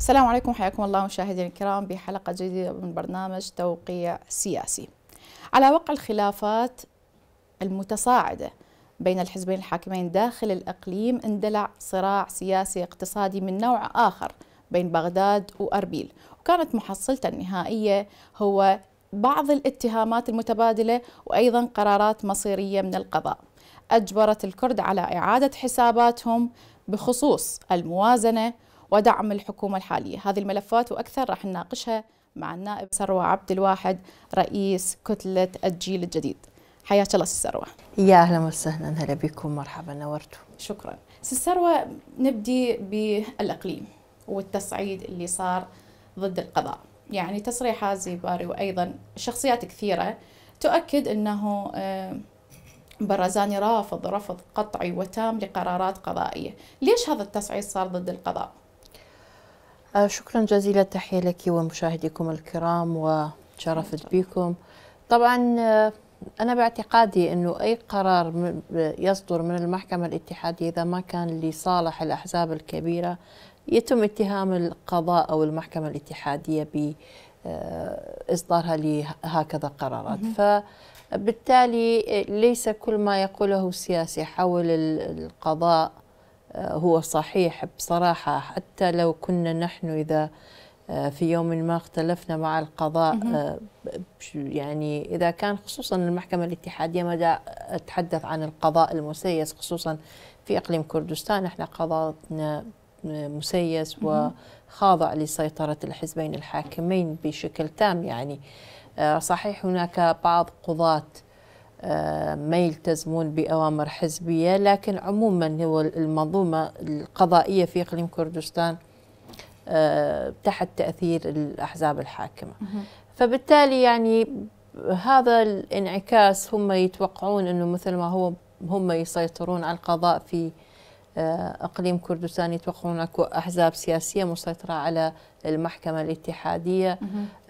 السلام عليكم حياكم الله مشاهدينا الكرام بحلقة جديدة من برنامج توقيع سياسي. على وقع الخلافات المتصاعدة بين الحزبين الحاكمين داخل الأقليم اندلع صراع سياسي اقتصادي من نوع آخر بين بغداد وأربيل وكانت محصلته النهائية هو بعض الاتهامات المتبادلة وأيضا قرارات مصيرية من القضاء أجبرت الكرد على إعادة حساباتهم بخصوص الموازنة ودعم الحكومة الحالية هذه الملفات وأكثر راح نناقشها مع النائب سروة عبد الواحد رئيس كتلة الجيل الجديد حياك الله سروى يا أهلا وسهلا هلا بكم مرحبا نورتوا شكرا سروى نبدي بالأقليم والتصعيد اللي صار ضد القضاء يعني تصريحات زيباري وأيضا شخصيات كثيرة تؤكد أنه آه، برزاني رافض رفض قطعي وتام لقرارات قضائية ليش هذا التصعيد صار ضد القضاء؟ آه، شكرا جزيلا تحية لك ومشاهديكم الكرام وتشرفت بكم طبعا آه، أنا باعتقادي أنه أي قرار يصدر من المحكمة الاتحادية إذا ما كان لصالح الأحزاب الكبيرة يتم اتهام القضاء أو المحكمة الاتحادية بإصدارها آه، لهكذا قرارات فبالتالي ليس كل ما يقوله السياسي حول القضاء آه، هو صحيح بصراحة حتى لو كنا نحن إذا آه، في يوم ما اختلفنا مع القضاء آه، يعني إذا كان خصوصا المحكمة الاتحادية مدى أتحدث عن القضاء المسيس خصوصا في إقليم كردستان احنا قضاءنا مسيس وخاضع لسيطرة الحزبين الحاكمين بشكل تام يعني صحيح هناك بعض قضاة آه، ما يلتزمون بأوامر حزبية لكن عموما هو المنظومة القضائية في إقليم كردستان آه، تحت تأثير الأحزاب الحاكمة فبالتالي يعني هذا الانعكاس هم يتوقعون أنه مثل ما هو هم يسيطرون على القضاء في آه، اقليم كردستان يتوقعون اكو احزاب سياسيه مسيطره على المحكمه الاتحاديه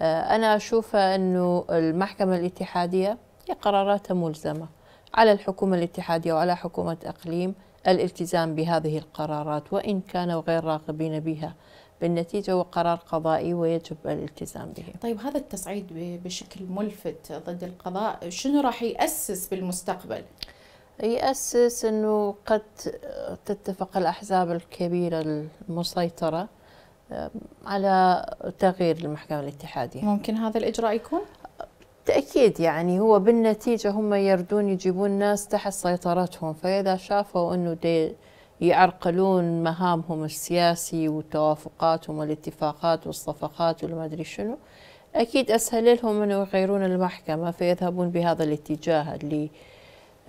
انا اشوف انه المحكمه الاتحاديه هي قرارات ملزمة على الحكومة الاتحادية وعلى حكومة أقليم الالتزام بهذه القرارات وإن كانوا غير راغبين بها بالنتيجة هو قرار قضائي ويجب الالتزام به طيب هذا التصعيد بشكل ملفت ضد القضاء شنو راح يأسس بالمستقبل؟ يأسس أنه قد تتفق الأحزاب الكبيرة المسيطرة على تغيير المحكمة الاتحادية ممكن هذا الإجراء يكون؟ تأكيد يعني هو بالنتيجة هم يردون يجيبون ناس تحت سيطرتهم فإذا شافوا أنه دي يعرقلون مهامهم السياسي وتوافقاتهم والاتفاقات والصفقات والمدري شنو أكيد أسهل لهم أنه يغيرون المحكمة فيذهبون بهذا الاتجاه اللي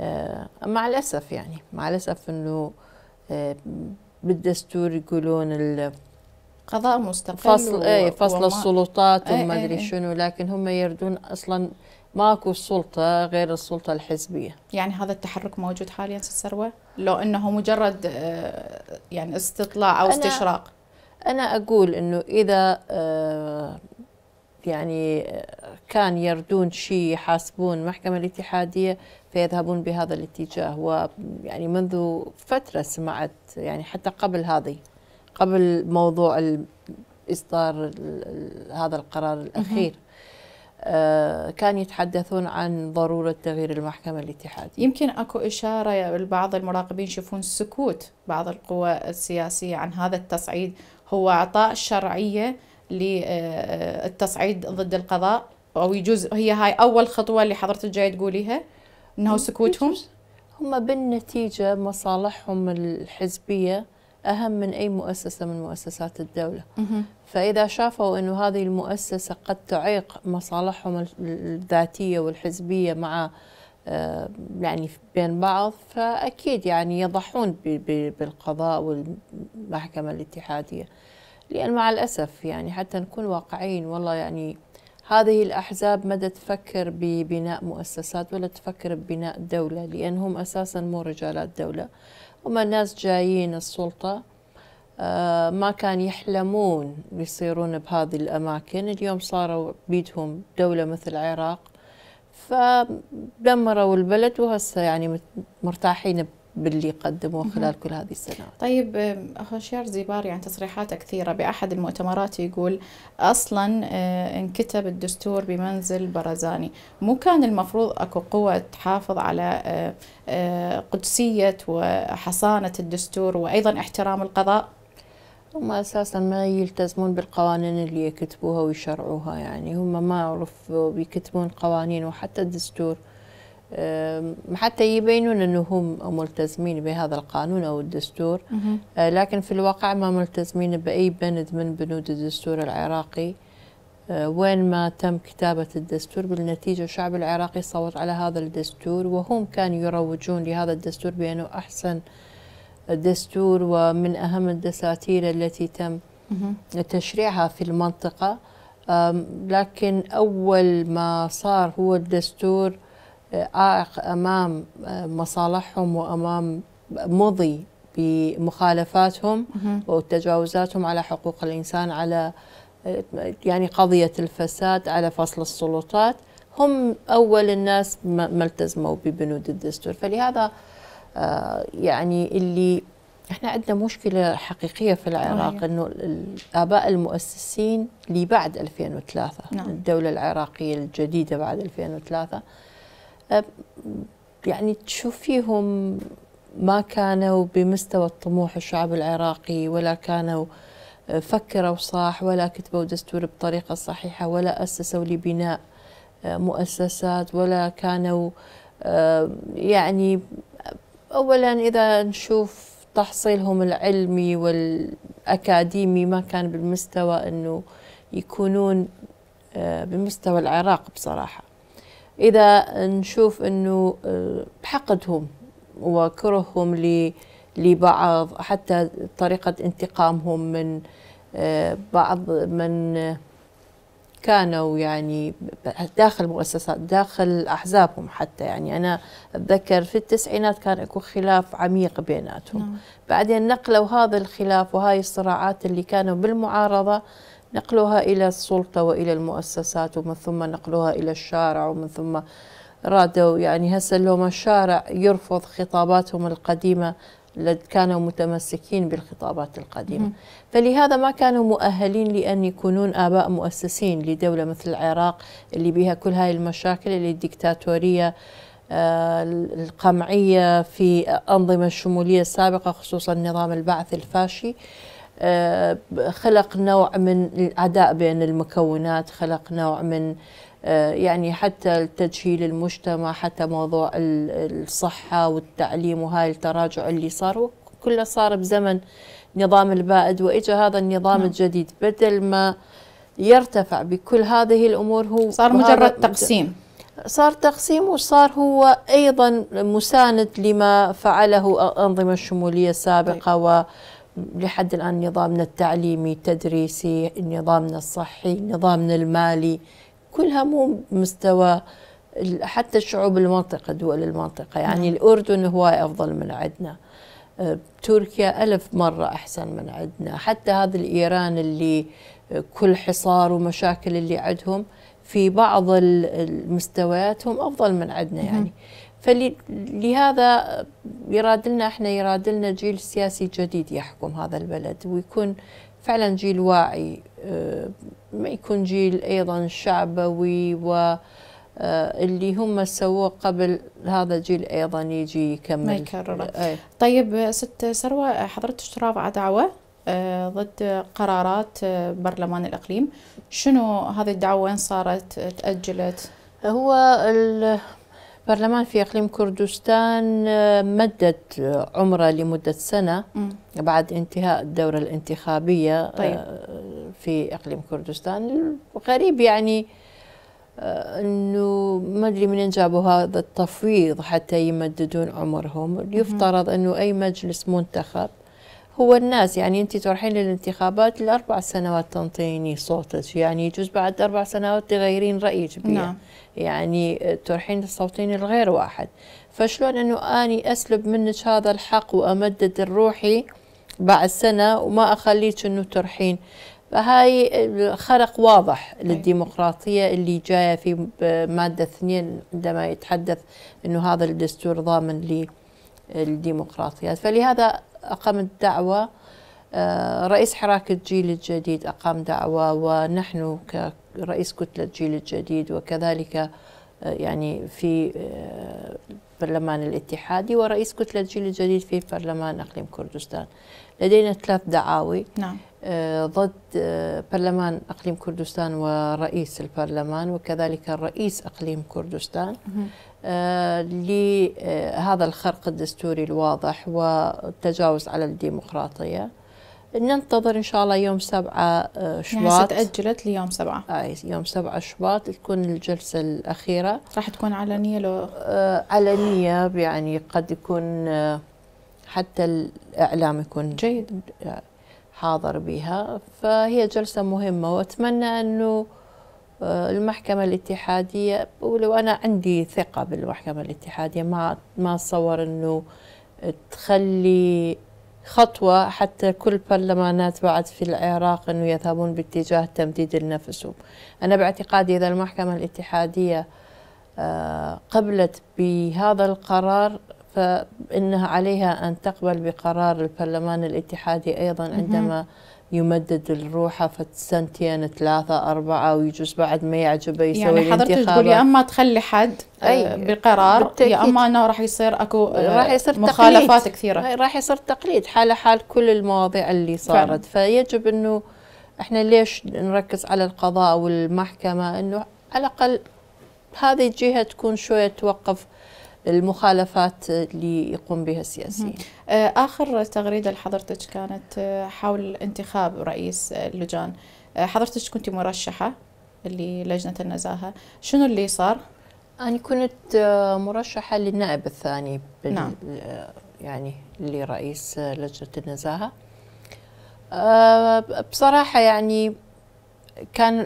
آه، مع الأسف يعني مع الأسف أنه آه، بالدستور يقولون قضاء مستقل فصل و... اي فصل وما... السلطات إيه، وما إيه، ادري إيه. شنو لكن هم يردون اصلا ماكو سلطة غير السلطة الحزبية يعني هذا التحرك موجود حاليا في الثروه لو انه مجرد آه، يعني استطلاع او أنا استشراق انا اقول انه اذا آه، يعني آه، كان يردون شيء يحاسبون المحكمة الاتحادية فيذهبون بهذا الاتجاه ويعني منذ فترة سمعت يعني حتى قبل هذه قبل موضوع إصدار هذا القرار الأخير آه، كان يتحدثون عن ضرورة تغيير المحكمة الاتحادية يمكن أكو إشارة بعض المراقبين يشوفون سكوت بعض القوى السياسية عن هذا التصعيد هو إعطاء شرعية للتصعيد آه، ضد القضاء أو يجوز هي هاي أول خطوة اللي حضرتك جاي تقوليها أنه سكوتهم هم بالنتيجة مصالحهم الحزبية أهم من أي مؤسسة من مؤسسات الدولة فإذا شافوا أنه هذه المؤسسة قد تعيق مصالحهم الذاتية والحزبية مع آه، يعني بين بعض فأكيد يعني يضحون بالقضاء والمحكمة الاتحادية لأن مع الأسف يعني حتى نكون واقعيين والله يعني هذه الأحزاب مدى تفكر ببناء مؤسسات ولا تفكر ببناء دولة لأنهم أساسا مو رجالات دولة هم ناس جايين السلطة آه، ما كان يحلمون بيصيرون بهذه الأماكن اليوم صاروا بيدهم دولة مثل العراق فدمروا البلد وهسه يعني مرتاحين باللي قدموه خلال كل هذه السنوات. طيب هوشيار آه، زيبار يعني تصريحاته كثيره باحد المؤتمرات يقول اصلا آه، انكتب الدستور بمنزل برزاني، مو كان المفروض اكو قوه تحافظ على آه، قدسيه وحصانه الدستور وايضا احترام القضاء؟ هم اساسا ما يلتزمون بالقوانين اللي يكتبوها ويشرعوها يعني هم ما يعرفوا بيكتبون قوانين وحتى الدستور حتى يبينون أنهم ملتزمين بهذا القانون أو الدستور أه، لكن في الواقع ما ملتزمين بأي بند من بنود الدستور العراقي أه، وين ما تم كتابة الدستور بالنتيجة الشعب العراقي صوت على هذا الدستور وهم كانوا يروجون لهذا الدستور بأنه أحسن دستور ومن أهم الدساتير التي تم تشريعها في المنطقة لكن أول ما صار هو الدستور عائق امام آه، مصالحهم وامام مضي بمخالفاتهم وتجاوزاتهم على حقوق الانسان على آه، يعني قضيه الفساد على فصل السلطات هم اول الناس ما التزموا ببنود الدستور فلهذا آه، يعني اللي احنا عندنا مشكله حقيقيه في العراق انه الاباء المؤسسين اللي بعد 2003 نعم. الدوله العراقيه الجديده بعد 2003 يعني تشوفيهم ما كانوا بمستوى الطموح الشعب العراقي ولا كانوا فكروا صح ولا كتبوا دستور بطريقة صحيحة ولا أسسوا لبناء مؤسسات ولا كانوا يعني أولا إذا نشوف تحصيلهم العلمي والأكاديمي ما كان بالمستوى أنه يكونون بمستوى العراق بصراحة اذا نشوف انه آه، حقدهم وكرههم لبعض حتى طريقة انتقامهم من آه، بعض من آه، كانوا يعني داخل مؤسسات داخل أحزابهم حتى يعني أنا أتذكر في التسعينات كان أكو خلاف عميق بيناتهم نعم. بعدين نقلوا هذا الخلاف وهاي الصراعات اللي كانوا بالمعارضة نقلها إلى السلطة وإلى المؤسسات ومن ثم نقلها إلى الشارع ومن ثم رادوا يعني هسه لو ما الشارع يرفض خطاباتهم القديمة كانوا متمسكين بالخطابات القديمة فلهذا ما كانوا مؤهلين لأن يكونون آباء مؤسسين لدولة مثل العراق اللي بها كل هاي المشاكل اللي الدكتاتورية آه، القمعية في أنظمة الشمولية السابقة خصوصا نظام البعث الفاشي آه، خلق نوع من العداء بين المكونات خلق نوع من آه، يعني حتى التجهيل المجتمع حتى موضوع الصحة والتعليم وهاي التراجع اللي صار كله صار بزمن نظام البائد وإجا هذا النظام نعم. الجديد بدل ما يرتفع بكل هذه الأمور هو صار مجرد تقسيم صار تقسيم وصار هو أيضا مساند لما فعله أنظمة الشمولية السابقة طيب. لحد الآن نظامنا التعليمي التدريسي نظامنا الصحي نظامنا المالي كلها مو مستوى حتى شعوب المنطقة دول المنطقة يعني مم. نعم. الأردن هواي أفضل من عندنا أه، تركيا ألف مرة أحسن من عندنا حتى هذا الإيران اللي كل حصار ومشاكل اللي عندهم في بعض المستويات هم أفضل من عندنا يعني مم. فلهذا يرادلنا احنا يرادلنا جيل سياسي جديد يحكم هذا البلد ويكون فعلا جيل واعي آه، ما يكون جيل ايضا شعبوي و آه، اللي هم سووه قبل هذا الجيل ايضا يجي يكمل ما يكرره إيه. طيب ست سروه حضرتك على دعوه آه، ضد قرارات برلمان الاقليم شنو هذه الدعوه وين صارت تاجلت هو برلمان في إقليم كردستان آه، مدد آه، عمره لمدة سنة بعد انتهاء الدورة الانتخابية آه، طيب. في إقليم كردستان غريب يعني انه ما ادري منين جابوا هذا التفويض حتى يمددون عمرهم يفترض انه اي مجلس منتخب هو الناس يعني انت تروحين للانتخابات الاربع سنوات تنطيني صوتك يعني يجوز بعد اربع سنوات تغيرين رايك نعم. يعني آه، تروحين تصوتين لغير واحد فشلون انه اني اسلب منك هذا الحق وامدد الروحي بعد سنه وما اخليك انه ترحين فهاي آه، خرق واضح طيب. للديمقراطية اللي جاية في آه، مادة اثنين عندما يتحدث أنه هذا الدستور ضامن للديمقراطيات فلهذا أقامت دعوة آه، رئيس حراك الجيل الجديد أقام دعوة ونحن كرئيس كتلة الجيل الجديد وكذلك آه، يعني في البرلمان آه، الاتحادي ورئيس كتلة الجيل الجديد في برلمان أقليم كردستان لدينا ثلاث دعاوي نعم. ضد برلمان أقليم كردستان ورئيس البرلمان وكذلك الرئيس أقليم كردستان مه. آه، لهذا الخرق الدستوري الواضح والتجاوز على الديمقراطية ننتظر إن شاء الله يوم 7 آه، شباط يعني تأجلت ليوم 7 أي آه، يوم 7 شباط تكون الجلسة الأخيرة راح تكون علنية لو علنية يعني قد يكون حتى الإعلام يكون جيد حاضر بها فهي جلسة مهمة وأتمنى أنه المحكمة الاتحادية ولو أنا عندي ثقة بالمحكمة الاتحادية ما ما أتصور إنه تخلي خطوة حتى كل برلمانات بعد في العراق أنه يذهبون باتجاه تمديد لنفسهم أنا باعتقادي إذا المحكمة الاتحادية آه، قبلت بهذا القرار فإنها عليها أن تقبل بقرار البرلمان الاتحادي أيضا عندما يمدد الروحة سنتين ثلاثة أربعة ويجوز بعد ما يعجبه يسوي يعني حضرتك تقول يا أما تخلي حد آه، أي بقرار يا أما أنه راح يصير أكو آه، راح يصير مخالفات تقليد. كثيرة راح يصير تقليد حالة حال كل المواضيع اللي صارت فعلا. فيجب أنه احنا ليش نركز على القضاء والمحكمة أنه على الأقل هذه الجهة تكون شوية توقف المخالفات اللي يقوم بها السياسيين أه، آخر تغريدة لحضرتك كانت أه، حول انتخاب رئيس اللجان أه، حضرتك كنت مرشحة للجنة النزاهة شنو اللي صار؟ أنا كنت مرشحة للنائب الثاني بال... نعم. يعني لرئيس لجنة النزاهة بصراحة يعني كان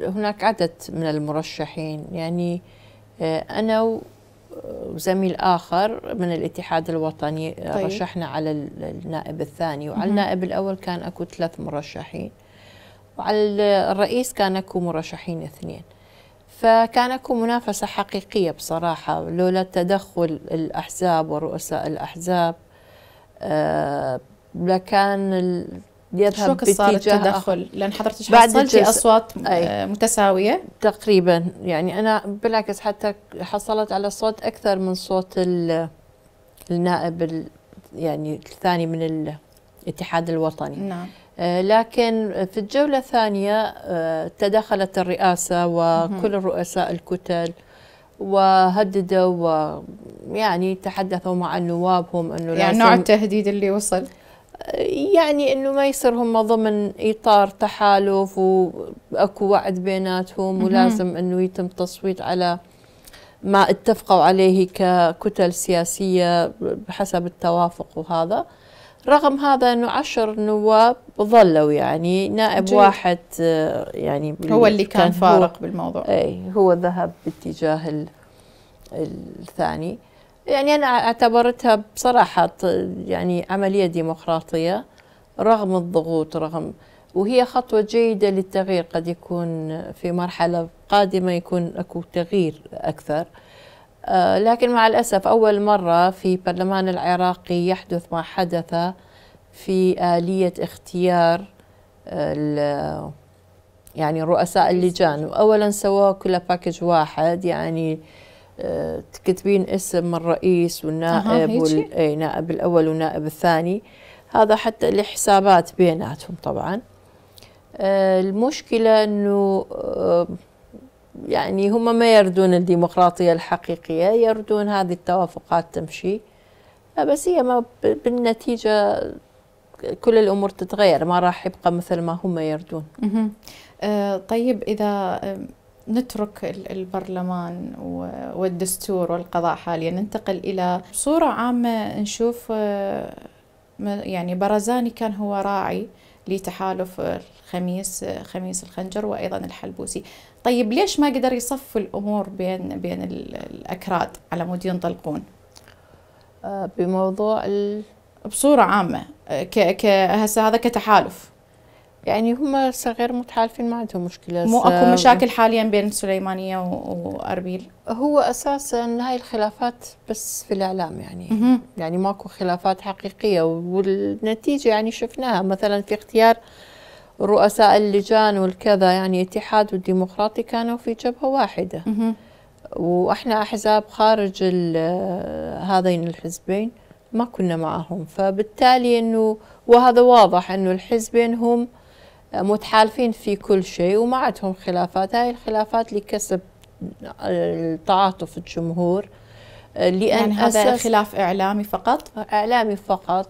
هناك عدد من المرشحين يعني أنا وزميل اخر من الاتحاد الوطني آه، طيب. رشحنا على النائب الثاني وعلى النائب الاول كان اكو ثلاث مرشحين وعلى الرئيس كان اكو مرشحين اثنين فكان اكو منافسه حقيقيه بصراحه لولا تدخل الاحزاب ورؤساء الاحزاب آه، لكان يذهب شو باتجاه صار التدخل؟ لأن حضرتك حصلتي جس... أصوات أي. متساوية؟ تقريبا يعني أنا بالعكس حتى حصلت على صوت أكثر من صوت النائب ال يعني الثاني من الاتحاد الوطني نعم آه، لكن في الجولة الثانية آه، تدخلت الرئاسة وكل الرؤساء الكتل وهددوا ويعني تحدثوا مع النوابهم انه يعني نوع التهديد اللي وصل يعني انه ما يصير هم ضمن اطار تحالف واكو وعد بيناتهم ولازم انه يتم تصويت على ما اتفقوا عليه ككتل سياسيه بحسب التوافق وهذا رغم هذا انه عشر نواب ظلوا يعني نائب جيد. واحد آه، يعني هو اللي كان, كان فارق بالموضوع اي هو ذهب باتجاه الثاني يعني أنا اعتبرتها بصراحة يعني عملية ديمقراطية رغم الضغوط رغم وهي خطوة جيدة للتغيير قد يكون في مرحلة قادمة يكون أكو تغيير أكثر آه، لكن مع الأسف أول مرة في برلمان العراقي يحدث ما حدث في آلية اختيار آه، يعني رؤساء اللجان وأولا سووا كل باكج واحد يعني تكتبين اسم الرئيس والنائب وال... اي نائب الاول والنائب الثاني هذا حتى لحسابات بيناتهم طبعا آه، المشكله انه آه، يعني هم ما يردون الديمقراطيه الحقيقيه يردون هذه التوافقات تمشي آه، بس هي ما بالنتيجه كل الامور تتغير ما راح يبقى مثل ما هم يردون. طيب اذا نترك البرلمان والدستور والقضاء حاليا ننتقل إلى صورة عامة نشوف آه، يعني برزاني كان هو راعي لتحالف الخميس خميس الخنجر وايضا الحلبوسي طيب ليش ما قدر يصف الامور بين بين الاكراد على مود ينطلقون آه، بموضوع ال... بصوره عامه آه، ك ك هسه هذا كتحالف يعني هم غير متحالفين ما عندهم مشكله مو اكو مشاكل حاليا بين السليمانيه واربيل هو اساسا هاي الخلافات بس في الاعلام يعني مه. يعني ماكو خلافات حقيقيه والنتيجه يعني شفناها مثلا في اختيار رؤساء اللجان والكذا يعني اتحاد والديمقراطي كانوا في جبهه واحده مه. واحنا احزاب خارج هذين الحزبين ما كنا معهم فبالتالي انه وهذا واضح انه الحزبين هم متحالفين في كل شيء وما عندهم خلافات هاي الخلافات لكسب تعاطف الجمهور لأن يعني هذا خلاف إعلامي فقط؟ إعلامي فقط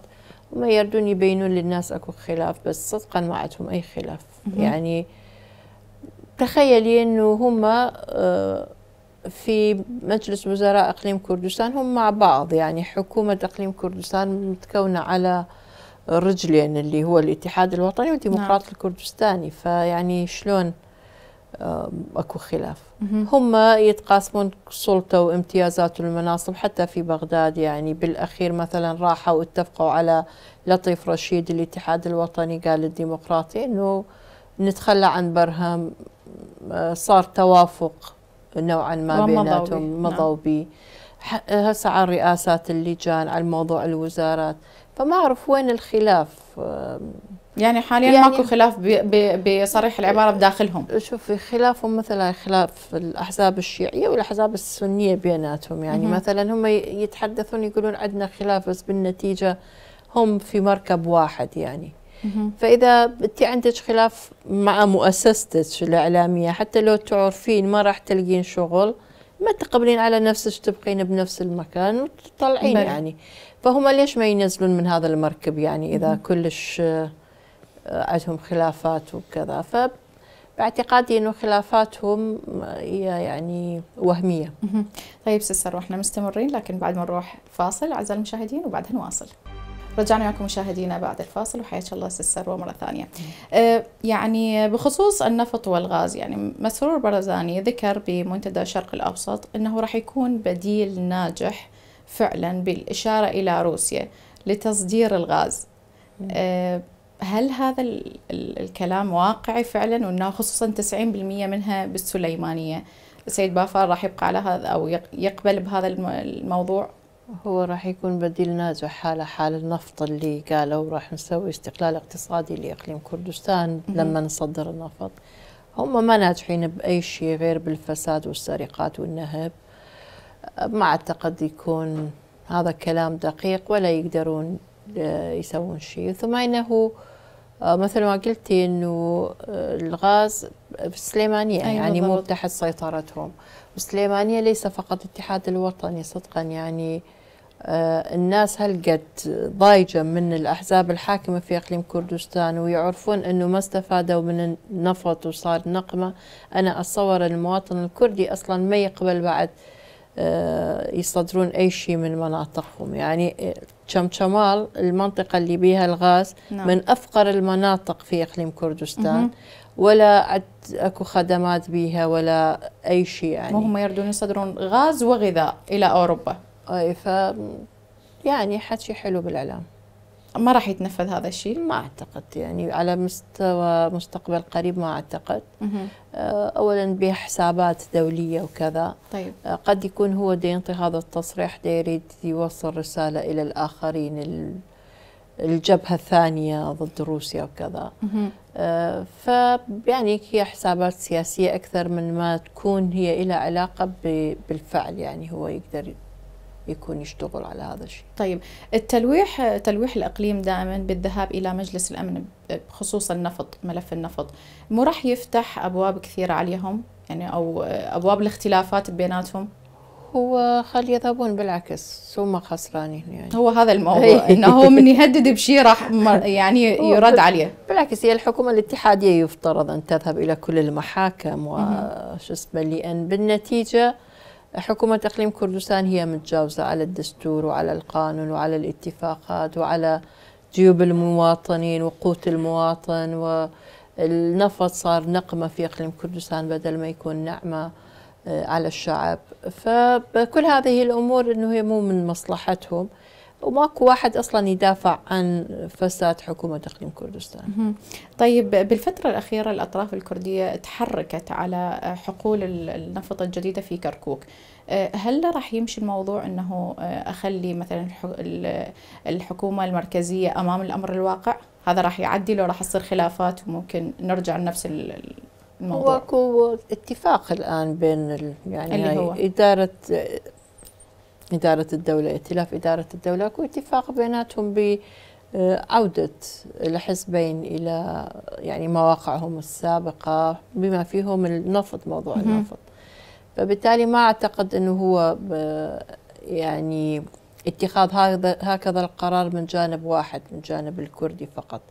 وما يردون يبينون للناس أكو خلاف بس صدقا ما عندهم أي خلاف يعني تخيلي أنه هم آه، في مجلس وزراء إقليم كردستان هم مع بعض يعني حكومة إقليم كردستان متكونة على رجلين يعني اللي هو الاتحاد الوطني والديمقراط نعم. الكردستاني فيعني شلون اكو خلاف هم يتقاسمون سلطه وامتيازات والمناصب حتى في بغداد يعني بالاخير مثلا راحوا اتفقوا على لطيف رشيد الاتحاد الوطني قال الديمقراطي انه نتخلى عن برهم آه، صار توافق نوعا ما بيناتهم مضوا نعم. به هسه على رئاسات اللجان على موضوع الوزارات فما اعرف وين الخلاف يعني حاليا يعني ماكو خلاف بصريح العباره بداخلهم شوفي خلافهم مثلا خلاف الاحزاب الشيعيه والاحزاب السنيه بيناتهم يعني مثلا هم يتحدثون يقولون عندنا خلاف بس بالنتيجه هم في مركب واحد يعني فاذا انت عندك خلاف مع مؤسستك الاعلاميه حتى لو تعرفين ما راح تلقين شغل ما تقبلين على نفسك تبقين بنفس المكان وتطلعين بل. يعني فهم ليش ما ينزلون من هذا المركب يعني اذا مم. كلش آه، عندهم خلافات وكذا ف باعتقادي انه خلافاتهم آه، هي يعني وهميه. طيب سيستر واحنا مستمرين لكن بعد ما نروح فاصل اعزائي المشاهدين وبعدها نواصل. رجعنا معكم مشاهدينا بعد الفاصل وحياك الله سي الثروه مره ثانيه. أه، يعني بخصوص النفط والغاز يعني مسرور برزاني ذكر بمنتدى الشرق الاوسط انه راح يكون بديل ناجح فعلا بالاشاره الى روسيا لتصدير الغاز. أه، هل هذا الكلام واقعي فعلا وانه خصوصا 90% منها بالسليمانيه؟ سيد بافار راح يبقى على هذا او يقبل بهذا الموضوع؟ هو راح يكون بديل نازح حاله حال النفط اللي قالوا راح نسوي استقلال اقتصادي لاقليم كردستان لما نصدر النفط هم ما ناجحين باي شيء غير بالفساد والسرقات والنهب ما اعتقد يكون هذا كلام دقيق ولا يقدرون آه، يسوون شيء ثم انه آه، مثل ما قلتي انه آه، الغاز في أيوة يعني مو تحت سيطرتهم السليمانيه ليس فقط الاتحاد الوطني صدقا يعني آه، الناس هلقد ضايجة من الأحزاب الحاكمة في إقليم كردستان ويعرفون أنه ما استفادوا من النفط وصار نقمة أنا أتصور المواطن الكردي أصلا ما يقبل بعد آه، يصدرون أي شيء من مناطقهم يعني آه، شمشمال المنطقة اللي بيها الغاز نعم. من أفقر المناطق في إقليم كردستان ولا عد اكو خدمات بيها ولا اي شيء يعني وهم يردون يصدرون غاز وغذاء الى اوروبا اي ف يعني حكي حلو بالاعلام ما راح يتنفذ هذا الشيء؟ ما اعتقد يعني على مستوى مستقبل قريب ما اعتقد. آه، اولا بحسابات دوليه وكذا. طيب. آه، قد يكون هو دا ينطي هذا التصريح دا يريد يوصل رساله الى الاخرين الجبهه الثانيه ضد روسيا وكذا. آه، ف يعني هي حسابات سياسيه اكثر من ما تكون هي لها علاقه بالفعل يعني هو يقدر يكون يشتغل على هذا الشيء طيب التلويح تلويح الإقليم دائما بالذهاب إلى مجلس الأمن بخصوص النفط ملف النفط مو راح يفتح أبواب كثيرة عليهم يعني أو أبواب الاختلافات بيناتهم هو خلي يذهبون بالعكس هم خسرانين يعني هو هذا الموضوع انه هو من يهدد بشيء راح يعني يرد عليه بالعكس هي الحكومه الاتحاديه يفترض ان تذهب الى كل المحاكم وش اسمه لان بالنتيجه حكومة إقليم كردستان هي متجاوزة على الدستور وعلى القانون وعلى الاتفاقات وعلى جيوب المواطنين وقوت المواطن والنفط صار نقمة في إقليم كردستان بدل ما يكون نعمة آه، على الشعب فكل هذه الأمور أنه هي مو من مصلحتهم وماكو واحد اصلا يدافع عن فساد حكومه اقليم كردستان. طيب بالفتره الاخيره الاطراف الكرديه تحركت على حقول النفط الجديده في كركوك. أه، هل راح يمشي الموضوع انه أه، اخلي مثلا الحكومه المركزيه امام الامر الواقع؟ هذا راح يعدي لو راح تصير خلافات وممكن نرجع لنفس الموضوع. هو اتفاق الان بين يعني اللي هو. اداره إدارة الدولة ائتلاف إدارة الدولة اكو اتفاق بيناتهم بعودة آه، الحزبين إلى يعني مواقعهم السابقة بما فيهم النفط موضوع النفط فبالتالي ما أعتقد أنه هو يعني اتخاذ هذا هكذا القرار من جانب واحد من جانب الكردي فقط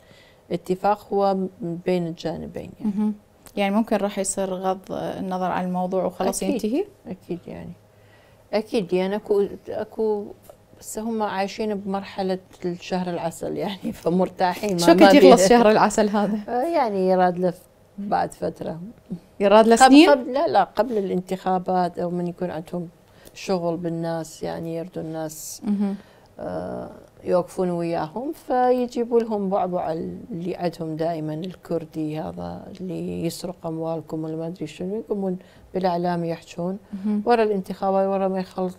اتفاق هو بين الجانبين يعني, يعني ممكن راح يصير غض النظر عن الموضوع وخلاص أكيد ينتهي أكيد يعني اكيد يعني اكو اكو بس هم عايشين بمرحلة الشهر العسل يعني فمرتاحين شو كنت يخلص شهر العسل هذا؟ آه، يعني يراد له بعد فترة يراد له سنين؟ قبل لا لا قبل الانتخابات أو من يكون عندهم شغل بالناس يعني يردوا الناس آه يوقفون وياهم فيجيبوا لهم بعبع اللي عندهم دائما الكردي هذا اللي يسرق اموالكم ولا ما ادري شنو يقومون بالاعلام يحجون ورا الانتخابات ورا ما يخلص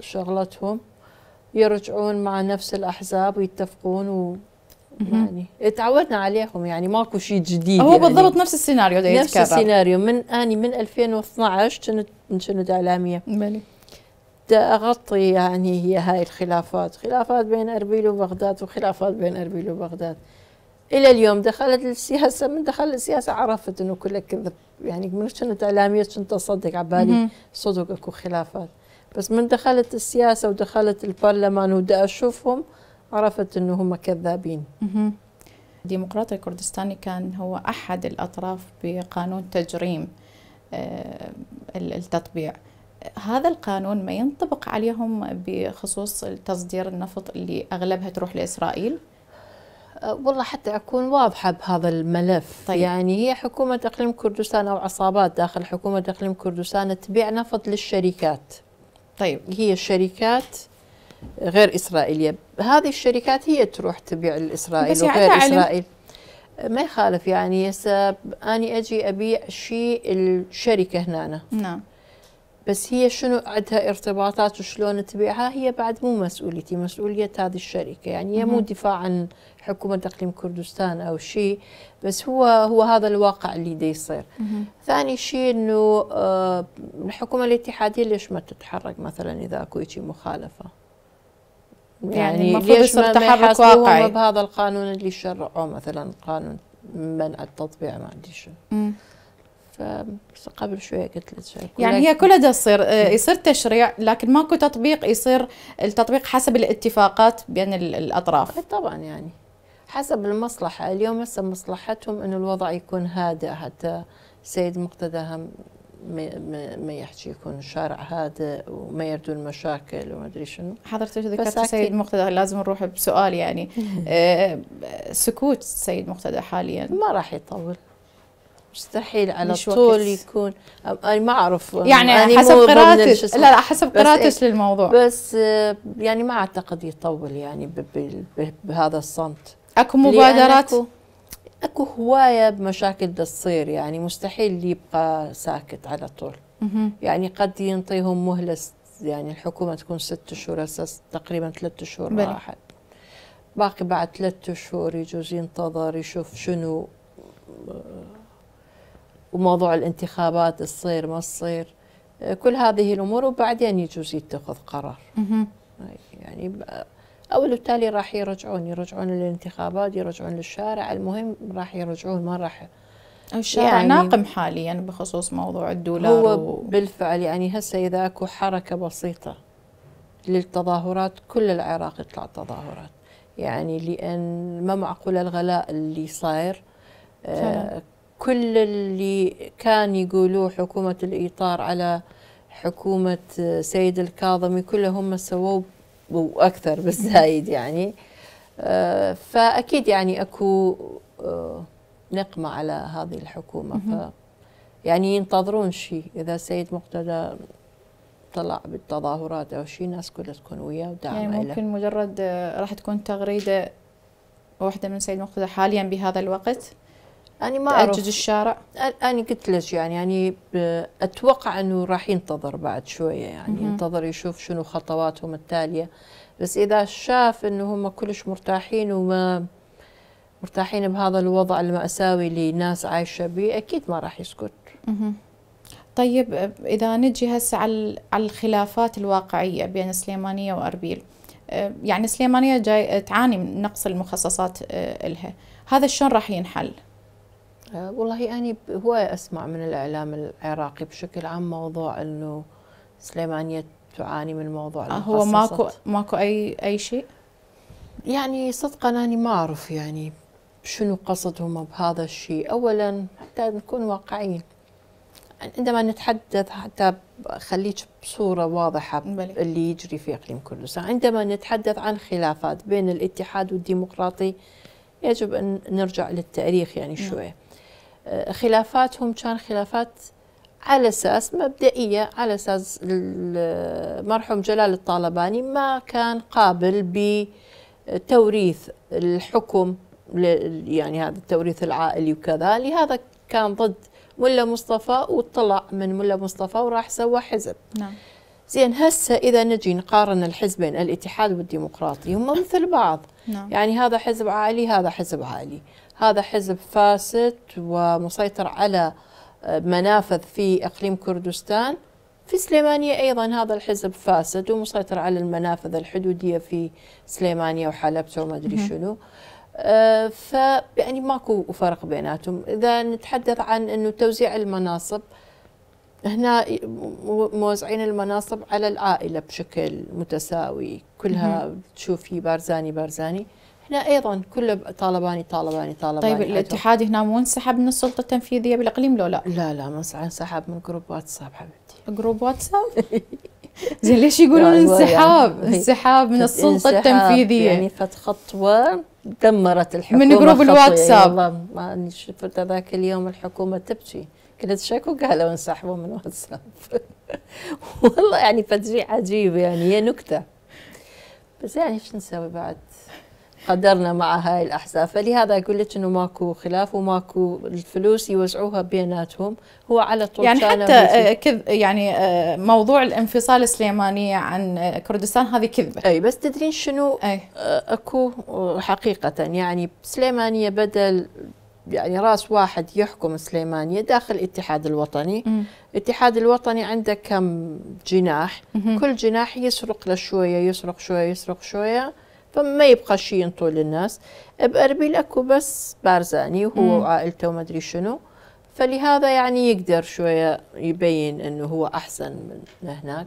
شغلتهم يرجعون مع نفس الاحزاب ويتفقون و يعني تعودنا عليهم يعني ماكو شيء جديد هو يعني بالضبط نفس السيناريو نفس السيناريو من اني من 2012 كنت كنت اعلاميه بلي اغطي يعني هي هاي الخلافات خلافات بين اربيل وبغداد وخلافات بين اربيل وبغداد الى اليوم دخلت السياسه من دخلت السياسه عرفت انه كله كذب يعني من كنت اعلاميه كنت اصدق على بالي صدق اكو خلافات بس من دخلت السياسه ودخلت البرلمان ودا اشوفهم عرفت انه هم كذابين الديمقراطي الكردستاني كان هو احد الاطراف بقانون تجريم آه، التطبيع هذا القانون ما ينطبق عليهم بخصوص تصدير النفط اللي اغلبها تروح لاسرائيل؟ أه، والله حتى اكون واضحه بهذا الملف طيب. يعني هي حكومه اقليم كردستان او عصابات داخل حكومه اقليم كردستان تبيع نفط للشركات طيب هي الشركات غير اسرائيليه هذه الشركات هي تروح تبيع لاسرائيل وغير يعني اسرائيل ما يخالف يعني هسه اني اجي ابيع شيء الشركه هنا نعم بس هي شنو عندها ارتباطات وشلون تبيعها هي بعد مو مسؤوليتي مسؤولية هذه الشركة يعني هي مو دفاع عن حكومة اقليم كردستان او شيء بس هو هو هذا الواقع اللي دا يصير ثاني شيء انه آه، الحكومة الاتحادية ليش ما تتحرك مثلا اذا اكو شيء مخالفة يعني, يعني ليش ما تحرك واقعي بهذا القانون اللي شرعوه مثلا قانون منع التطبيع ما عندي شنو قبل شويه قلت لك شيء يعني هي كلها تصير آه، يصير تشريع لكن ماكو تطبيق يصير التطبيق حسب الاتفاقات بين الاطراف إيه، طبعا يعني حسب المصلحه اليوم هسه مصلحتهم انه الوضع يكون هادئ حتى السيد مقتدى هم ما يحكي يكون الشارع هادئ وما يردون مشاكل وما ادري شنو حضرتك ذكرت السيد مقتدى لازم نروح بسؤال يعني آه، سكوت السيد مقتدى حاليا ما راح يطول مستحيل على طول يكون انا ما اعرف يعني, يعني حسب قراءتك لا لا حسب قراءتك إيه، للموضوع بس آه، يعني ما اعتقد يطول يعني بهذا الصمت اكو مبادرات أكو, هوايه بمشاكل تصير يعني مستحيل يبقى ساكت على طول يعني قد ينطيهم مهله يعني الحكومه تكون ست شهور اساس تقريبا ثلاث شهور راحت باقي بعد ثلاث شهور يجوز ينتظر يشوف شنو وموضوع الانتخابات تصير ما تصير آه، كل هذه الامور وبعدين يجوز يتخذ قرار يعني او بالتالي راح يرجعون يرجعون للانتخابات يرجعون للشارع المهم راح يرجعون ما راح الشارع يعني ناقم حاليا بخصوص موضوع الدولار هو و... بالفعل يعني هسه اذا اكو حركه بسيطه للتظاهرات كل العراق يطلع تظاهرات يعني لان ما معقول الغلاء اللي صاير آه كل اللي كان يقولوه حكومة الإطار على حكومة سيد الكاظمي كلهم سووه وأكثر بالزايد يعني آه، فأكيد يعني أكو آه، نقمة على هذه الحكومة ف يعني ينتظرون شيء إذا سيد مقتدى طلع بالتظاهرات أو شيء الناس كلها تكون وياه وداعمة يعني ممكن مجرد آه، راح تكون تغريدة واحدة من سيد مقتدى حاليا بهذا الوقت أنا ما أعرف تأجج الشارع؟ أنا قلت لك يعني يعني آه، أتوقع أنه راح ينتظر بعد شوية يعني ينتظر يشوف شنو خطواتهم التالية بس إذا شاف أنه هم كلش مرتاحين وما مرتاحين بهذا الوضع المأساوي اللي ناس عايشة به أكيد ما راح يسكت طيب إذا نجي هسه على الخلافات الواقعية بين سليمانية وأربيل آه، يعني سليمانية جاي تعاني من نقص المخصصات آه، إلها هذا شلون راح ينحل؟ أه، والله أنا يعني هواية أسمع من الإعلام العراقي بشكل عام موضوع أنه سليمانية تعاني من موضوع آه، هو ماكو ماكو أي أي شيء؟ يعني صدقا أنا ما أعرف يعني شنو قصدهم بهذا الشيء أولا حتى نكون واقعيين عندما نتحدث حتى خليك بصورة واضحة بلي. اللي يجري في إقليم كردستان عندما نتحدث عن خلافات بين الاتحاد والديمقراطي يجب أن نرجع للتاريخ يعني نعم. شوية خلافاتهم كان خلافات على اساس مبدئيه على اساس المرحوم جلال الطالباني ما كان قابل بتوريث الحكم يعني هذا التوريث العائلي وكذا لهذا كان ضد ملا مصطفى وطلع من ملا مصطفى وراح سوى حزب نعم زين هسه اذا نجي نقارن الحزبين الاتحاد والديمقراطي هم مثل بعض نعم. يعني هذا حزب عائلي هذا حزب عائلي هذا حزب فاسد ومسيطر على آه، منافذ في إقليم كردستان في سليمانية أيضا هذا الحزب فاسد ومسيطر على المنافذ الحدودية في سليمانية وحلبته وما أدري شنو آه، ف يعني ماكو فرق بيناتهم إذا نتحدث عن أنه توزيع المناصب هنا موزعين المناصب على العائلة بشكل متساوي كلها تشوفي بارزاني بارزاني احنا ايضا كله طالباني طالباني طالباني طيب الاتحاد هنا مو انسحب من السلطه التنفيذيه بالاقليم لو لا؟ لا لا ما انسحب من جروب واتساب حبيبتي جروب واتساب؟ زين ليش يقولون يعني انسحاب؟ يعني انسحاب من السلطه التنفيذيه يعني فت خطوه دمرت الحكومه من جروب الواتساب ما اني شفت ذاك اليوم الحكومه تبكي قلت شكو قالوا انسحبوا من واتساب والله يعني فشي عجيب يعني هي نكته بس يعني ايش نسوي بعد قدرنا مع هاي الأحزاب فلهذا أقول لك أنه ماكو خلاف وماكو الفلوس يوزعوها بيناتهم هو على طول يعني حتى آه، كذ يعني آه، موضوع الانفصال السليمانية عن كردستان هذه كذبة أي بس تدرين شنو أي. آه، أكو حقيقة يعني سليمانية بدل يعني راس واحد يحكم سليمانية داخل الاتحاد الوطني م. الاتحاد الوطني عنده كم جناح -م. كل جناح يسرق له شوية يسرق شوية يسرق شوية فما يبقى شي ينطول للناس بأربيل أكو بس بارزاني وهو وعائلته وما أدري شنو فلهذا يعني يقدر شوية يبين أنه هو أحسن من هناك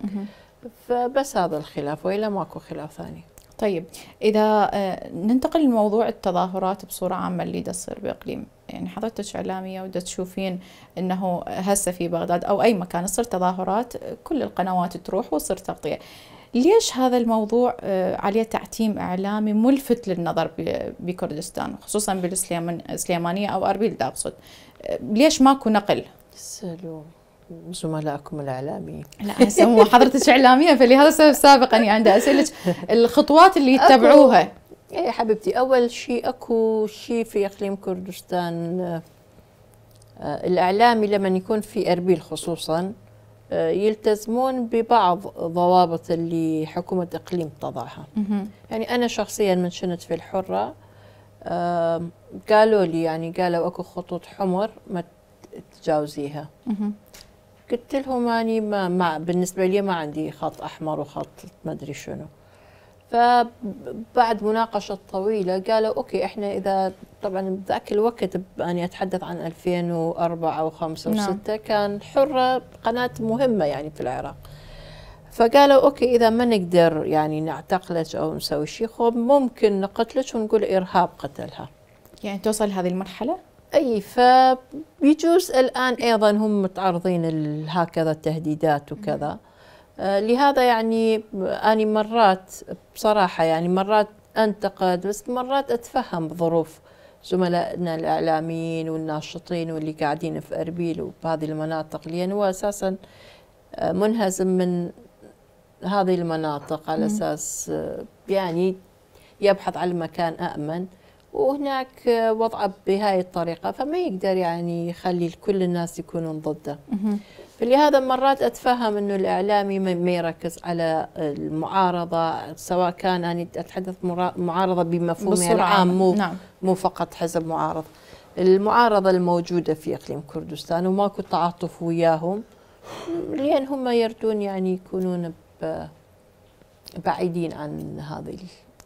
فبس هذا الخلاف وإلا ماكو خلاف ثاني طيب إذا آه، ننتقل لموضوع التظاهرات بصورة عامة اللي تصير بإقليم يعني حضرتك إعلامية ودا تشوفين أنه هسه في بغداد أو أي مكان تصير تظاهرات كل القنوات تروح وتصير تغطية ليش هذا الموضوع آه، عليه تعتيم إعلامي ملفت للنظر بكردستان خصوصا بالسليمانية أو أربيل أقصد آه، ليش ماكو نقل؟ سألوا زملائكم الاعلاميين لا هو حضرتك اعلاميه فلهذا السبب سابقا يعني عندي اسالك الخطوات اللي يتبعوها اي حبيبتي اول شيء اكو شيء في اقليم كردستان آه، الاعلامي لما يكون في اربيل خصوصا يلتزمون ببعض ضوابط اللي حكومة إقليم تضعها يعني أنا شخصيا من شنت في الحرة قالوا لي يعني قالوا أكو خطوط حمر ما تتجاوزيها قلت لهم أني ما, ما بالنسبة لي ما عندي خط أحمر وخط ما أدري شنو فبعد مناقشة طويلة قالوا أوكي إحنا إذا طبعا ذاك الوقت أني أتحدث عن 2004 أو 5 أو 6 نعم. كان حرة قناة مهمة يعني في العراق فقالوا اوكي اذا ما نقدر يعني نعتقلك او نسوي شيء خب ممكن نقتلك ونقول ارهاب قتلها. يعني توصل هذه المرحله؟ اي فبيجوز الان ايضا هم متعرضين لهكذا التهديدات وكذا. آه، لهذا يعني أنا مرات بصراحة يعني مرات أنتقد بس مرات أتفهم ظروف زملائنا الإعلاميين والناشطين واللي قاعدين في أربيل وبهذه المناطق لأن هو أساسا آه، منهزم من هذه المناطق على أساس آه، يعني يبحث عن مكان أأمن وهناك وضعه بهاي الطريقة فما يقدر يعني يخلي كل الناس يكونون ضده فلهذا مرات أتفهم أنه الإعلامي ما يركز على المعارضة سواء كان أنا أتحدث معارضة بمفهومها يعني العام مو, نعم. مو فقط حزب معارض المعارضة الموجودة في إقليم كردستان وماكو تعاطف وياهم لأن هم يردون يعني يكونون بعيدين عن هذه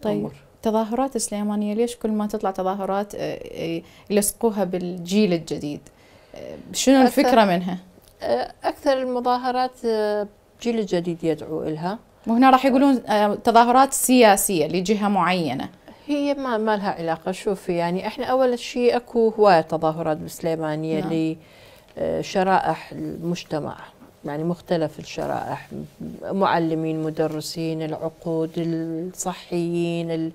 الامور طيب. تظاهرات السليمانية ليش كل ما تطلع تظاهرات آه، آه، يلصقوها بالجيل الجديد آه، شنو الفكرة منها؟ اكثر المظاهرات الجيل الجديد يدعو لها وهنا راح يقولون تظاهرات سياسيه لجهه معينه هي ما ما لها علاقه شوفي يعني احنا اول شيء اكو هوايه تظاهرات بالسليمانيه نعم. لشرائح المجتمع يعني مختلف الشرائح معلمين مدرسين العقود الصحيين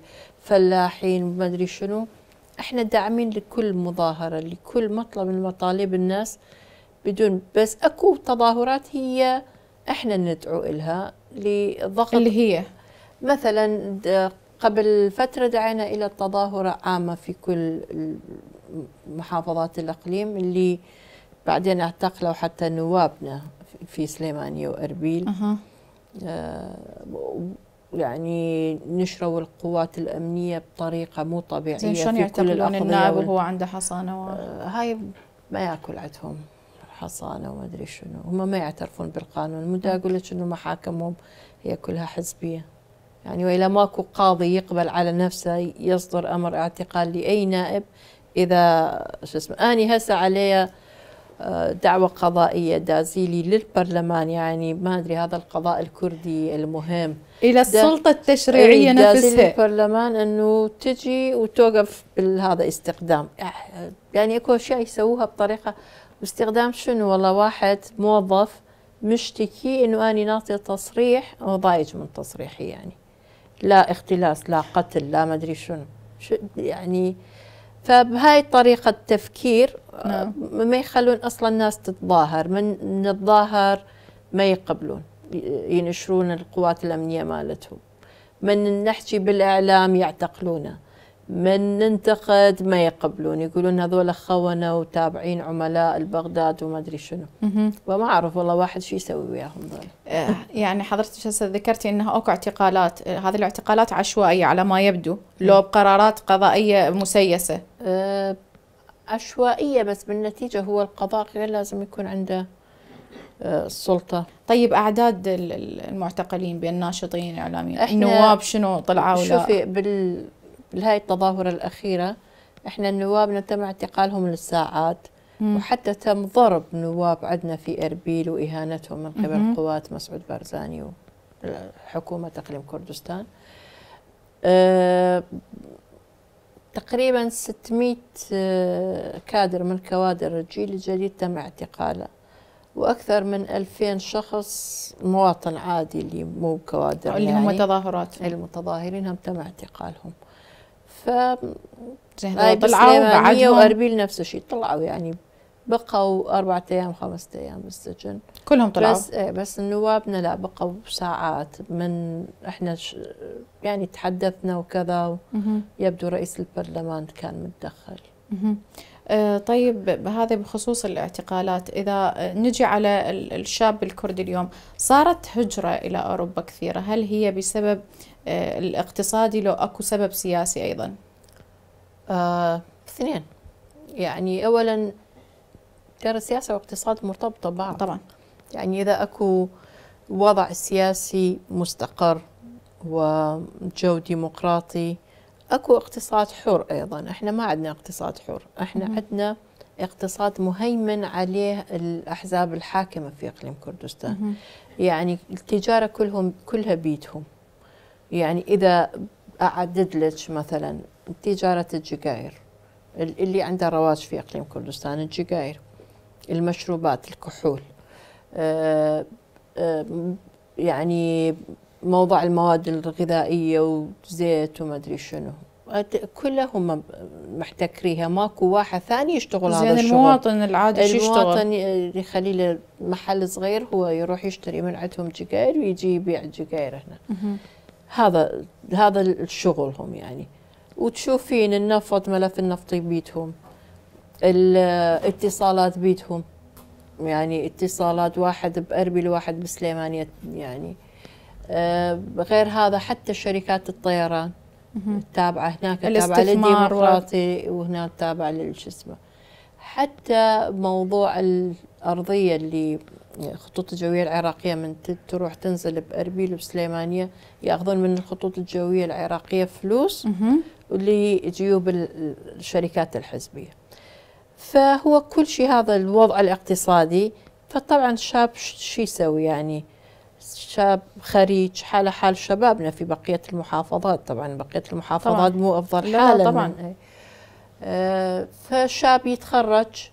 الفلاحين ما ادري شنو احنا داعمين لكل مظاهره لكل مطلب من مطالب الناس بدون بس اكو تظاهرات هي احنا ندعو لها لضغط اللي هي مثلا قبل فتره دعينا الى التظاهره عامه في كل محافظات الاقليم اللي بعدين اعتقلوا حتى نوابنا في سليمانيه واربيل آه، يعني نشروا القوات الامنيه بطريقه مو طبيعيه زين شلون يعتقلون النائب وهو عنده حصانه و... آه، هاي ما ياكل عندهم حصانه وما ادري شنو هم ما يعترفون بالقانون مو نعم. اقول لك انه محاكمهم هي كلها حزبيه يعني والى ماكو قاضي يقبل على نفسه يصدر امر اعتقال لاي نائب اذا شو اسمه اني هسه علي آه، دعوة قضائية دازيلي للبرلمان يعني ما أدري هذا القضاء الكردي المهم إلى السلطة إيه، التشريعية نفسها دازيلي للبرلمان أنه تجي وتوقف بهذا استقدام يعني أكو أشياء يسووها بطريقة باستخدام شنو والله واحد موظف مشتكي انه اني ناطي تصريح وضايج من تصريحي يعني لا اختلاس لا قتل لا مدري شنو شو يعني فبهاي طريقة التفكير نعم. آه، ما يخلون أصلا الناس تتظاهر من نتظاهر ما يقبلون ينشرون القوات الأمنية مالتهم من نحكي بالإعلام يعتقلونه من ننتقد ما يقبلون يقولون هذول خونة وتابعين عملاء البغداد وما أدري شنو وما أعرف والله واحد شو يسوي وياهم ذول آه، يعني حضرتك هسه ذكرتي أنها أكو اعتقالات آه، هذه الاعتقالات عشوائية على ما يبدو لو بقرارات قضائية مسيسة أه عشوائية بس بالنتيجة هو القضاء غير لازم يكون عنده آه، السلطة طيب أعداد المعتقلين بين الناشطين الإعلاميين النواب شنو طلعوا ولا شوفي بال بهاي التظاهرة الأخيرة إحنا نوابنا تم اعتقالهم للساعات مم. وحتى تم ضرب نواب عندنا في اربيل واهانتهم من قبل مم. قوات مسعود بارزاني وحكومه اقليم كردستان أه تقريبا 600 آه، كادر من كوادر الجيل الجديد تم اعتقاله واكثر من 2000 شخص مواطن عادي اللي مو كوادر اللي يعني هم تظاهرات المتظاهرين هم تم اعتقالهم ف طلعوا بعد 140 نفس الشيء طلعوا يعني بقوا أربعة أيام خمسة أيام بالسجن كلهم طلعوا بس, إيه بس نوابنا لا بقوا ساعات من إحنا ش يعني تحدثنا وكذا يبدو رئيس البرلمان كان متدخل آه، طيب هذا بخصوص الاعتقالات إذا نجي على الشاب الكردي اليوم صارت هجرة إلى أوروبا كثيرة هل هي بسبب آه آه، الاقتصادي لو اكو سبب سياسي ايضا؟ آه، اثنين يعني اولا ترى السياسه والاقتصاد مرتبطه ببعض طبعا يعني اذا اكو وضع سياسي مستقر وجو ديمقراطي اكو اقتصاد حر ايضا احنا ما عندنا اقتصاد حر احنا عندنا اقتصاد مهيمن عليه الاحزاب الحاكمه في اقليم كردستان يعني التجاره كلهم كلها بيدهم يعني إذا أعدد لك مثلا تجارة الجقاير اللي عنده رواج في إقليم كردستان الجقاير المشروبات الكحول آه، آه، يعني موضوع المواد الغذائية وزيت وما أدري شنو كلهم محتكريها ماكو واحد ثاني يشتغل هذا الشغل المواطن العادي يشتغل المواطن يخلي له محل صغير هو يروح يشتري من عندهم جقاير ويجي يبيع الجقاير هنا هذا هذا الشغلهم يعني وتشوفين النفط ملف النفطي بيتهم الاتصالات بيتهم يعني اتصالات واحد بأربيل واحد بسليمانية يعني آه، غير هذا حتى شركات الطيران التابعة هناك تابعة للديمقراطي وهنا تابعة للشو اسمه حتى موضوع الأرضية اللي الخطوط الجوية العراقية من تروح تنزل بأربيل وسليمانية يأخذون من الخطوط الجوية العراقية فلوس لجيوب الشركات الحزبية فهو كل شيء هذا الوضع الاقتصادي فطبعا الشاب شو يسوي يعني شاب خريج حاله حال شبابنا في بقية المحافظات طبعا بقية المحافظات طبعاً. مو أفضل حالة طبعا آه فشاب يتخرج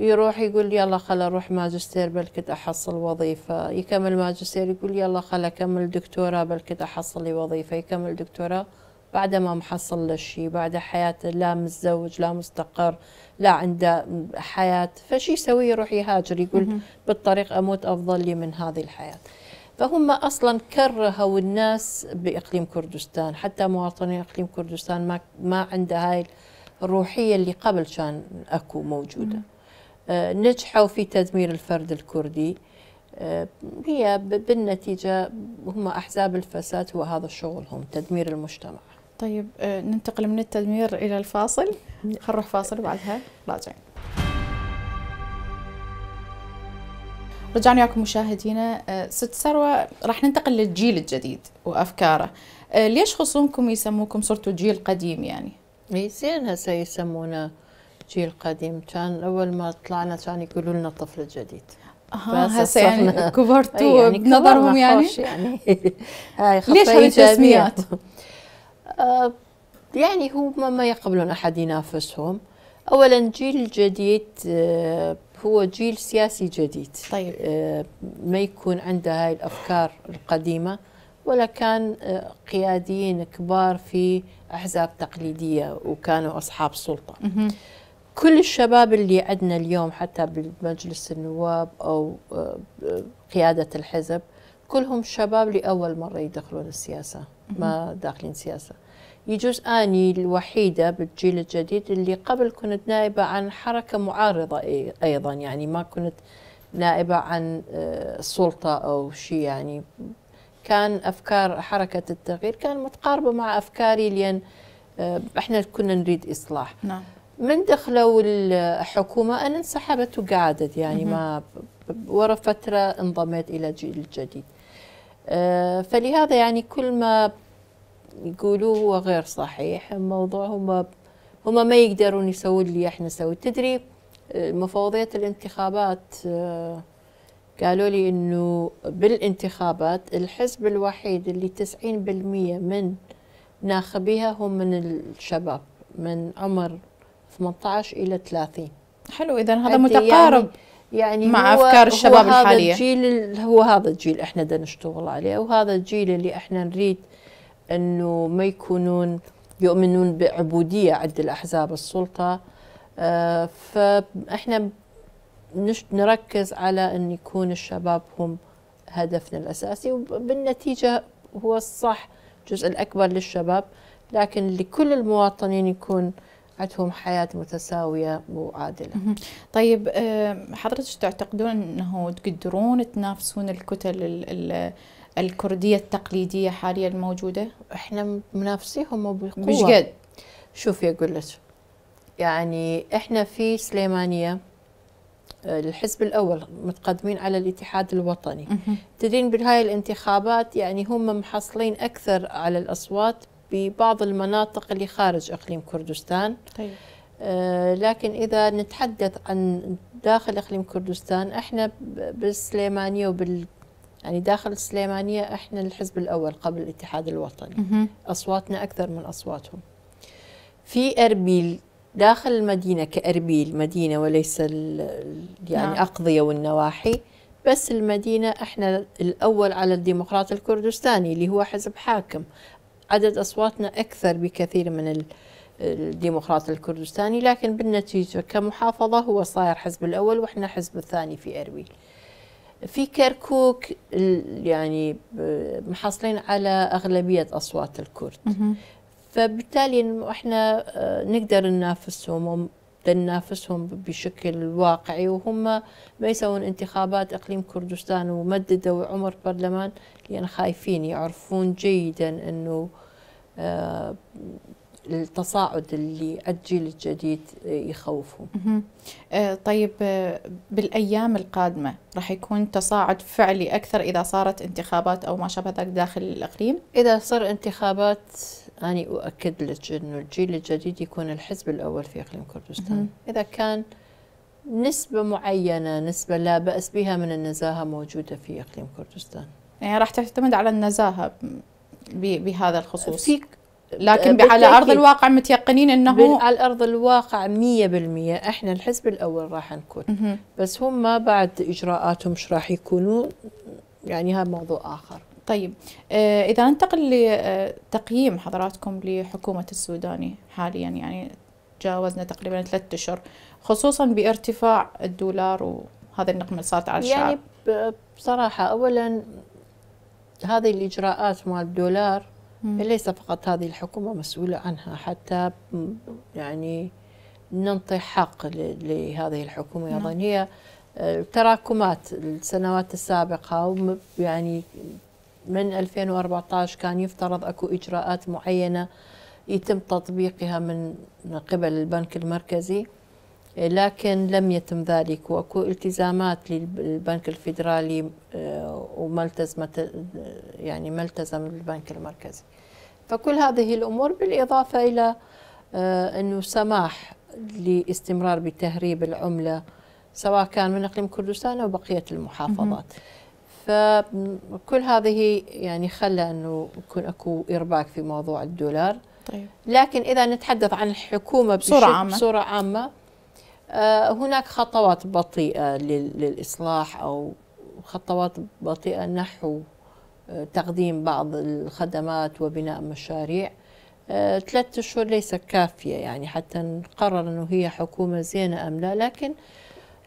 يروح يقول يلا خل اروح ماجستير بلكد احصل وظيفه يكمل ماجستير يقول يلا خل اكمل دكتوراه بلكد احصل لي وظيفه يكمل دكتوراه بعد ما محصل له شيء بعد حياته لا متزوج لا مستقر لا عنده حياة فشي يسوي يروح يهاجر يقول بالطريق أموت أفضل لي من هذه الحياة فهم أصلا كرهوا الناس بإقليم كردستان حتى مواطني إقليم كردستان ما, ما عنده هاي الروحية اللي قبل كان أكو موجودة آه، نجحوا في تدمير الفرد الكردي آه، هي بالنتيجة هم أحزاب الفساد وهذا شغلهم تدمير المجتمع طيب آه، ننتقل من التدمير إلى الفاصل نروح فاصل وبعدها راجعين رجعنا وياكم مشاهدينا ست ثروة راح ننتقل للجيل الجديد وأفكاره ليش خصومكم يسموكم صرتوا جيل قديم يعني؟ زين هسه يسمونه جيل قديم كان اول ما طلعنا كان يقولوا لنا طفل جديد آه، هسه يعني كبرتوا يعني بنظرهم يعني؟ يعني هاي يعني. ليش التسميات؟ آه، يعني هو ما يقبلون احد ينافسهم اولا جيل جديد آه، هو جيل سياسي جديد طيب ما يكون عنده هاي الافكار القديمه ولا كان قياديين كبار في احزاب تقليديه وكانوا اصحاب سلطه كل الشباب اللي عندنا اليوم حتى بمجلس النواب أو آه، قيادة الحزب كلهم شباب لأول مرة يدخلون السياسة ما داخلين سياسة يجوز أني الوحيدة بالجيل الجديد اللي قبل كنت نائبة عن حركة معارضة أيضا يعني ما كنت نائبة عن السلطة آه، أو شيء يعني كان أفكار حركة التغيير كان متقاربة مع أفكاري لأن آه، احنا كنا نريد إصلاح نعم. من دخلوا الحكومة أنا انسحبت وقعدت يعني ما ورا فترة انضميت إلى الجيل الجديد آه، فلهذا يعني كل ما يقولوه هو غير صحيح الموضوع هم هم ما يقدرون يسوون اللي احنا نسوي تدري مفوضية الانتخابات آه، قالوا لي انه بالانتخابات الحزب الوحيد اللي 90% من ناخبيها هم من الشباب من عمر 18 الى 30 حلو اذا هذا متقارب يعني, يعني مع هو افكار الشباب هو الحاليه هذا الجيل هو هذا الجيل احنا بدنا نشتغل عليه وهذا الجيل اللي احنا نريد انه ما يكونون يؤمنون بعبوديه عند الاحزاب السلطه آه فاحنا نركز على ان يكون الشباب هم هدفنا الاساسي وبالنتيجه هو الصح الجزء الاكبر للشباب لكن لكل المواطنين يكون عندهم حياة متساوية وعادلة طيب آه، حضرتك تعتقدون أنه تقدرون تنافسون الكتل الكردية التقليدية حاليا الموجودة؟ احنا منافسيهم بقوة مش قد شوفي أقول لك يعني احنا في سليمانية آه، الحزب الأول متقدمين على الاتحاد الوطني تدرين بهاي الانتخابات يعني هم محصلين أكثر على الأصوات ببعض المناطق اللي خارج إقليم كردستان طيب. آه، لكن إذا نتحدث عن داخل إقليم كردستان إحنا بالسليمانية وبال يعني داخل السليمانية إحنا الحزب الأول قبل الاتحاد الوطني مه. أصواتنا أكثر من أصواتهم في أربيل داخل المدينة كأربيل مدينة وليس يعني نعم. أقضية والنواحي بس المدينة احنا الأول على الديمقراط الكردستاني اللي هو حزب حاكم عدد أصواتنا أكثر بكثير من الديمقراط الكردستاني لكن بالنتيجة كمحافظة هو صاير حزب الأول وإحنا حزب الثاني في أربيل في كركوك يعني محصلين على أغلبية أصوات الكرد فبالتالي إحنا آه، نقدر ننافسهم ننافسهم بشكل واقعي وهم ما يسوون انتخابات اقليم كردستان ومددوا عمر برلمان لان خايفين يعرفون جيدا انه آه، التصاعد اللي الجيل الجديد يخوفهم آه، طيب آه، بالأيام القادمة راح يكون تصاعد فعلي أكثر إذا صارت انتخابات أو ما شابه ذلك داخل الإقليم إذا صار انتخابات أنا أؤكد لك أنه الجيل الجديد يكون الحزب الأول في إقليم كردستان إذا كان نسبة معينة نسبة لا بأس بها من النزاهة موجودة في إقليم كردستان يعني راح تعتمد على النزاهة بهذا الخصوص في لكن على ارض الواقع متيقنين انه على ارض الواقع 100% احنا الحزب الاول راح نكون بس هم بعد اجراءاتهم ايش راح يكونوا يعني هذا موضوع اخر طيب آه، اذا ننتقل لتقييم آه، حضراتكم لحكومه السوداني حاليا يعني تجاوزنا تقريبا ثلاثة اشهر خصوصا بارتفاع الدولار وهذه النقمه اللي صارت على الشعب يعني بصراحه اولا هذه الإجراءات مال الدولار ليس فقط هذه الحكومة مسؤولة عنها حتى يعني ننطي حق لهذه الحكومة نعم. أيضا هي آه، تراكمات السنوات السابقة يعني من 2014 كان يفترض أكو إجراءات معينة يتم تطبيقها من قبل البنك المركزي إيه، لكن لم يتم ذلك واكو التزامات للبنك الفيدرالي آه، وما التزمت يعني ما التزم البنك المركزي فكل هذه الامور بالاضافه الى آه، انه سماح لاستمرار بتهريب العمله سواء كان من اقليم كردستان او بقيه المحافظات فكل هذه يعني خلى انه يكون اكو ارباك في موضوع الدولار طيب. لكن اذا نتحدث عن الحكومه بصوره عامه بصوره عامه آه، هناك خطوات بطيئة للإصلاح أو خطوات بطيئة نحو آه، تقديم بعض الخدمات وبناء مشاريع آه، ثلاثة أشهر ليس كافية يعني حتى نقرر أنه هي حكومة زينة أم لا لكن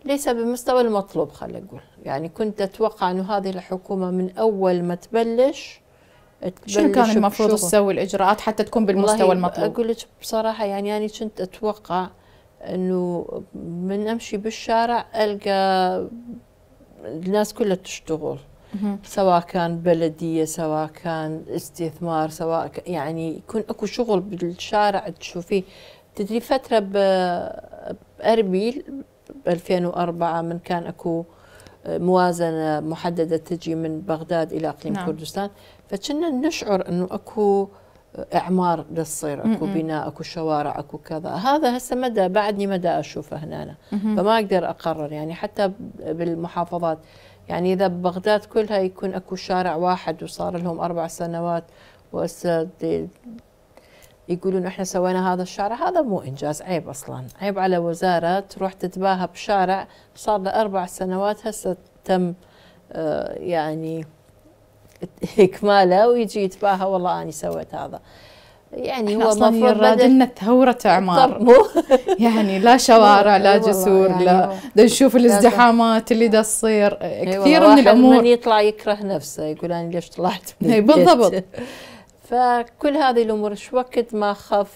ليس بمستوى المطلوب خلينا نقول يعني كنت أتوقع أنه هذه الحكومة من أول ما تبلش شنو كان المفروض تسوي الإجراءات حتى تكون بالمستوى المطلوب أقول لك بصراحة يعني أنا يعني كنت أتوقع انه من امشي بالشارع القى الناس كلها تشتغل سواء كان بلديه سواء كان استثمار سواء يعني يكون اكو شغل بالشارع تشوفيه تدري فتره باربيل ب 2004 من كان اكو آه، موازنه محدده تجي من بغداد الى اقليم نعم. كردستان فكنا نشعر انه اكو اعمار للصير اكو بناء اكو شوارع اكو كذا هذا هسه مدى بعدني مدى اشوفه هنا أنا. فما اقدر اقرر يعني حتى بالمحافظات يعني اذا ببغداد كلها يكون اكو شارع واحد وصار لهم اربع سنوات وهسه يقولون احنا سوينا هذا الشارع هذا مو انجاز عيب اصلا عيب على وزاره تروح تتباهى بشارع صار له اربع سنوات هسه تم آه، يعني اكماله ويجي يتباهى والله اني سويت هذا يعني هو مفروض بدل ثورة اعمار يعني لا شوارع لا جسور يعني لا دا نشوف الازدحامات اللي دا تصير أيوة، كثير من الامور من يطلع يكره نفسه يقول انا ليش طلعت من إيه، بالضبط فكل هذه الامور شو وقت ما خف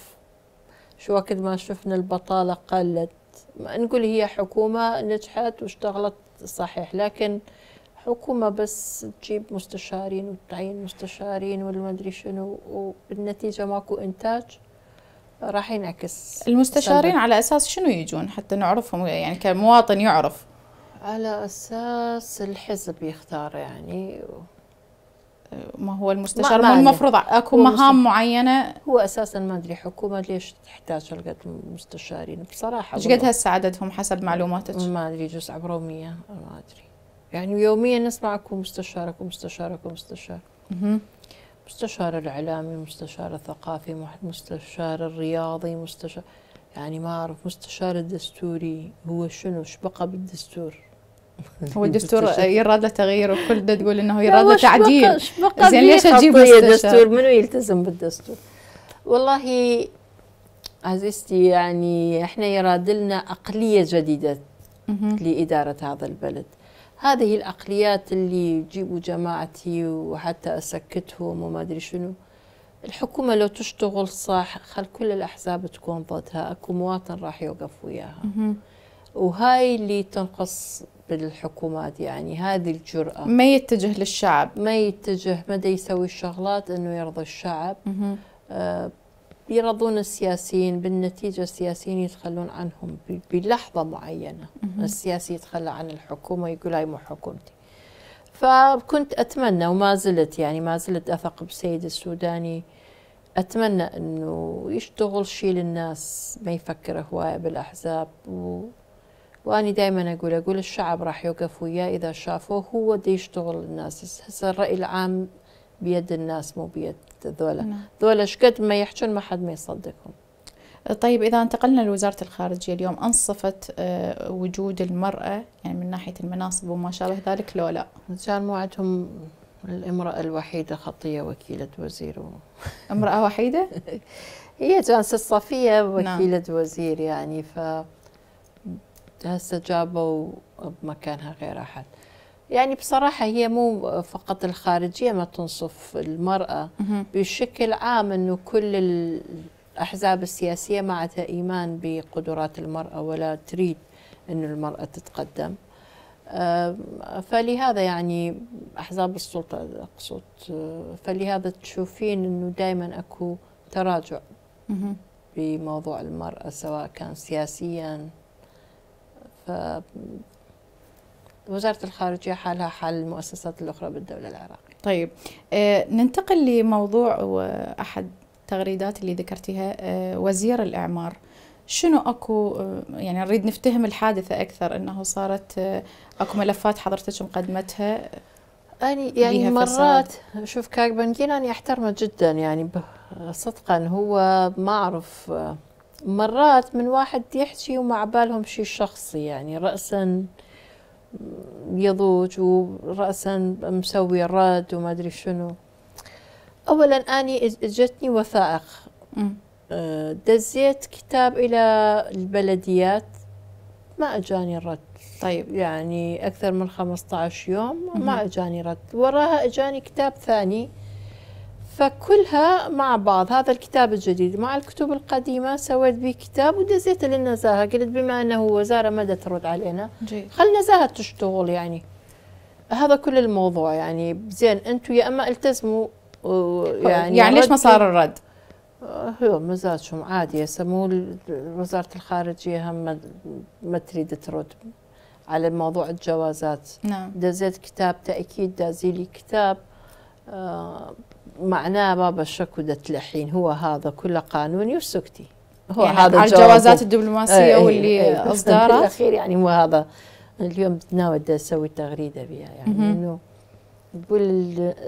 شو وقت ما شفنا البطاله قلت نقول هي حكومه نجحت واشتغلت صحيح لكن الحكومة بس تجيب مستشارين وتعين مستشارين ولا ادري شنو وبالنتيجة ماكو إنتاج راح ينعكس المستشارين سلبة. على أساس شنو يجون حتى نعرفهم يعني كمواطن يعرف على أساس الحزب يختار يعني ما هو المستشار ما المفروض اكو مهام معينه هو اساسا ما ادري حكومه ليش تحتاج هالقد مستشارين بصراحه ايش قد هسه عددهم حسب معلوماتك؟ ما ادري جزء عبرهم 100 ما ادري يعني يوميا نسمعكم مستشاركم ومستشارك مستشار مستشار الاعلامي مستشار الثقافي مستشار الرياضي مستشار يعني ما اعرف مستشار الدستوري هو شنو ايش بقى بالدستور هو الدستور يراد له تغيير وكل ده تقول انه يراد له تعديل زين ليش اجيب الدستور منو يلتزم بالدستور والله عزيزتي يعني احنا يراد لنا اقليه جديده لاداره هذا البلد هذه الأقليات اللي يجيبوا جماعتي وحتى أسكتهم وما أدري شنو الحكومة لو تشتغل صح خل كل الأحزاب تكون ضدها أكو مواطن راح يوقف وياها وهاي اللي تنقص بالحكومات يعني هذه الجرأة ما يتجه للشعب ما يتجه ما يسوي الشغلات أنه يرضي الشعب يرضون السياسيين بالنتيجة السياسيين يتخلون عنهم بلحظة معينة السياسي يتخلى عن الحكومة يقول هاي مو حكومتي فكنت أتمنى وما زلت يعني ما زلت أثق بالسيد السوداني أتمنى أنه يشتغل شيء للناس ما يفكر هواية بالأحزاب و... وأني دائما أقول أقول الشعب راح يوقف وياه إذا شافوه هو دي يشتغل للناس هسه الرأي العام بيد الناس مو بيد ذولا نعم. ذولا شقد ما يحجون ما حد ما يصدقهم طيب إذا انتقلنا لوزارة الخارجية اليوم أنصفت آه، وجود المرأة يعني من ناحية المناصب وما شابه ذلك لو لا كان موعدهم الامرأة الوحيدة خطية وكيلة وزير و... امرأة وحيدة؟ هي جانس الصفية نعم. وكيلة نعم. وزير يعني ف هسه جابوا بمكانها غير أحد يعني بصراحة هي مو فقط الخارجية ما تنصف المرأة بشكل عام أنه كل الأحزاب السياسية ما عندها إيمان بقدرات المرأة ولا تريد أن المرأة تتقدم فلهذا يعني أحزاب السلطة أقصد آه، فلهذا تشوفين أنه دائما أكو تراجع بموضوع المرأة سواء كان سياسيا ف وزاره الخارجيه حالها حال المؤسسات الاخرى بالدوله العراقيه. طيب آه، ننتقل لموضوع احد التغريدات اللي ذكرتيها آه، وزير الاعمار. شنو اكو آه، يعني نريد نفتهم الحادثه اكثر انه صارت اكو ملفات حضرتك مقدمتها أني يعني مرات شوف بنجين أنا أحترمه جدا يعني صدقا هو ما أعرف مرات من واحد يحكي ومع بالهم شيء شخصي يعني رأسا يضوج ورأسا مسوي الرد وما أدري شنو أولا أني جتني وثائق آه، دزيت كتاب إلى البلديات ما أجاني الرد طيب يعني أكثر من 15 يوم ما أجاني رد وراها أجاني كتاب ثاني فكلها مع بعض هذا الكتاب الجديد مع الكتب القديمة سويت به كتاب ودزيته للنزاهة قلت بما أنه وزارة ما ترد علينا خل نزاهة تشتغل يعني هذا كل الموضوع يعني زين أنتم يا أما التزموا يعني يعني ليش ما صار الرد؟ آه، هو مزاجهم عادي سمو وزارة الخارجية هم ما تريد ترد على موضوع الجوازات نعم دزيت كتاب تأكيد دازيلي كتاب آه معناه بابا شكو تلحين هو هذا كل قانون يسكتي هو يعني هذا على الجوازات الدبلوماسيه آه واللي آه اصدارت الاخير يعني هو هذا اليوم تناول اسوي تغريده بها يعني انه بقول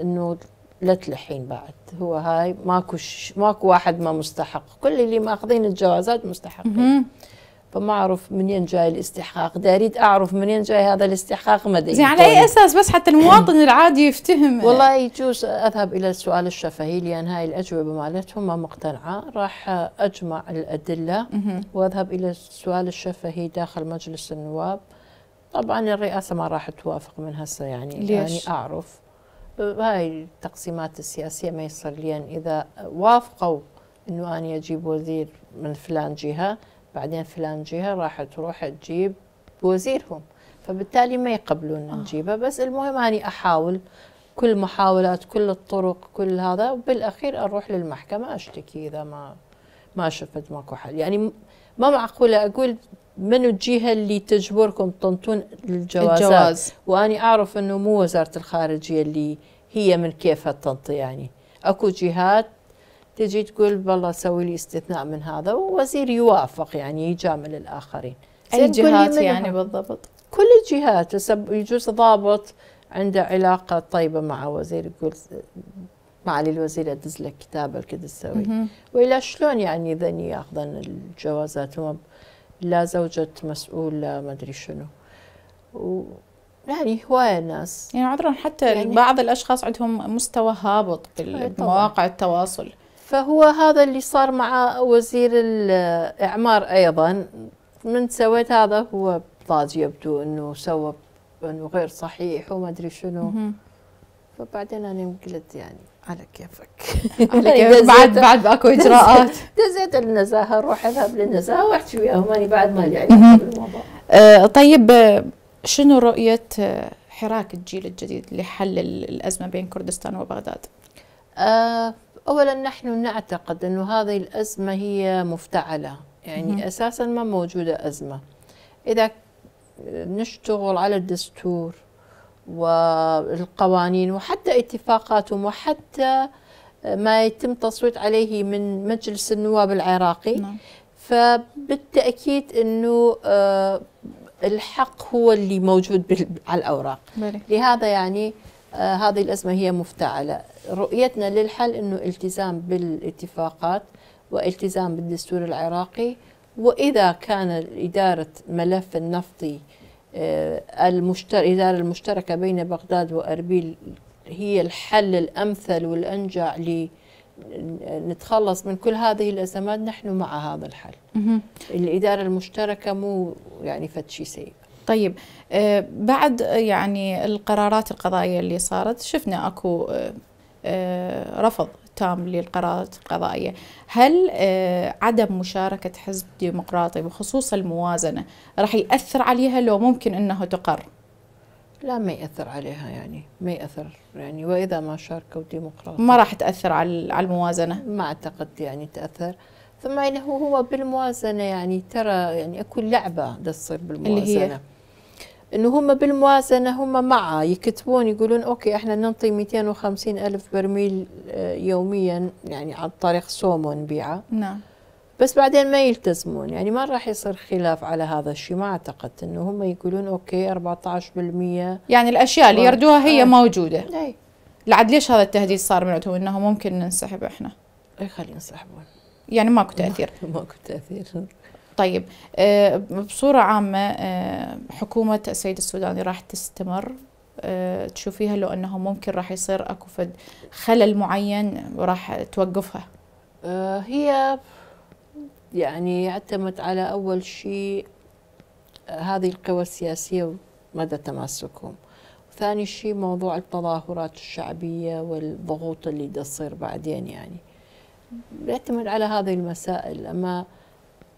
انه لا تلحين بعد هو هاي ماكو ماكو واحد ما مستحق كل اللي ماخذين الجوازات مستحقين فما اعرف منين جاي الاستحقاق دا اريد اعرف منين جاي هذا الاستحقاق ما يعني على اي طيب. اساس بس حتى المواطن العادي يفتهم والله يجوز اذهب الى السؤال الشفهي لان هاي الاجوبه مالتهم ما مقتنعه راح اجمع الادله واذهب الى السؤال الشفهي داخل مجلس النواب طبعا الرئاسه ما راح توافق من هسه يعني ليش؟ يعني اعرف هاي التقسيمات السياسيه ما يصير لين يعني اذا وافقوا انه اني اجيب وزير من فلان جهه بعدين فلان جهة راح تروح تجيب وزيرهم فبالتالي ما يقبلون آه. نجيبه بس المهم أني أحاول كل محاولات كل الطرق كل هذا وبالأخير أروح للمحكمة أشتكي إذا ما ما شفت ماكو حل يعني ما معقولة أقول من الجهة اللي تجبركم تنطون الجوازات الجواز. وأني أعرف أنه مو وزارة الخارجية اللي هي من كيفها تنطي يعني أكو جهات تجي تقول بالله سوي لي استثناء من هذا ووزير يوافق يعني يجامل الآخرين أي جهات يعني بالضبط كل الجهات يجوز ضابط عنده علاقة طيبة مع وزير يقول معالي الوزير ادز لك كتاب كذا تسوي والا شلون يعني ذني ياخذن الجوازات هم لا زوجة مسؤول لا ما ادري شنو و يعني هواية ناس يعني عذرا حتى يعني بعض الاشخاص عندهم مستوى هابط إيه، بالمواقع التواصل فهو هذا اللي صار مع وزير الإعمار أيضا من سويت هذا هو طاز يبدو أنه سوى أنه غير صحيح وما أدري شنو فبعدين أنا قلت يعني على كيفك على كيفك بعد بعد اكو اجراءات دزيت النزاهه روح اذهب للنزاهه واحكي وياهم انا بعد ما لي يعني علاقه بالموضوع آه طيب شنو رؤيه أه، حراك الجيل الجديد لحل الازمه بين كردستان وبغداد؟ آه أولا نحن نعتقد انه هذه الأزمة هي مفتعلة يعني مم. أساسا ما موجودة أزمة إذا نشتغل على الدستور والقوانين وحتى اتفاقاتهم وحتى ما يتم تصويت عليه من مجلس النواب العراقي نعم. فبالتأكيد أنه آه، الحق هو اللي موجود على الأوراق مم. لهذا يعني آه، هذه الأزمة هي مفتعلة رؤيتنا للحل انه التزام بالاتفاقات والتزام بالدستور العراقي واذا كان اداره ملف النفطي آه، المشتر... الإدارة المشتركة بين بغداد وأربيل هي الحل الأمثل والأنجع لنتخلص من كل هذه الأزمات نحن مع هذا الحل الإدارة المشتركة مو يعني فتشي سيء طيب آه، بعد يعني القرارات القضائية اللي صارت شفنا أكو آه، آه، رفض تام للقرارات القضائية هل آه، عدم مشاركة حزب ديمقراطي بخصوص الموازنة راح يأثر عليها لو ممكن أنه تقر لا ما يأثر عليها يعني ما يأثر يعني وإذا ما شاركوا ديمقراطي ما راح تأثر على الموازنة ما أعتقد يعني تأثر ثم يعني هو بالموازنة يعني ترى يعني أكو لعبة تصير بالموازنة اللي هي انه هم بالموازنه هم مع يكتبون يقولون اوكي احنا ننطي 250 الف برميل آه، يوميا يعني عن طريق سومو نبيعه نعم بس بعدين ما يلتزمون يعني ما راح يصير خلاف على هذا الشيء ما اعتقد انه هم يقولون اوكي 14% يعني الاشياء اللي يردوها هي آه. موجوده اي لعد ليش هذا التهديد صار من عندهم انه ممكن ننسحب احنا اي خلينا ينسحبون يعني ماكو تاثير ماكو تاثير طيب آه، بصورة عامة آه، حكومة السيد السوداني راح تستمر آه، تشوفيها لو أنه ممكن راح يصير أكو خلل معين راح توقفها هي يعني اعتمد على أول شيء هذه القوى السياسية ومدى تماسكهم ثاني شيء موضوع التظاهرات الشعبية والضغوط اللي تصير بعدين يعني يعتمد على هذه المسائل أما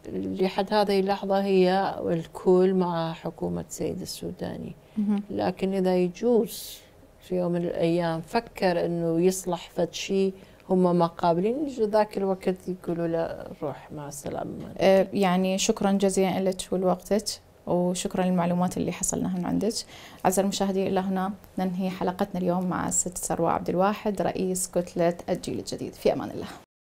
لحد هذه اللحظة هي الكل مع حكومة سيد السوداني لكن إذا يجوز في يوم من الأيام فكر أنه يصلح فد شيء هم ما قابلين ذاك الوقت يقولوا له روح مع السلامة أه، يعني شكرا جزيلا لك ولوقتك وشكرا للمعلومات اللي حصلناها من عندك أعزائي المشاهدين إلى هنا ننهي حلقتنا اليوم مع الست سروى عبد الواحد رئيس كتلة الجيل الجديد في أمان الله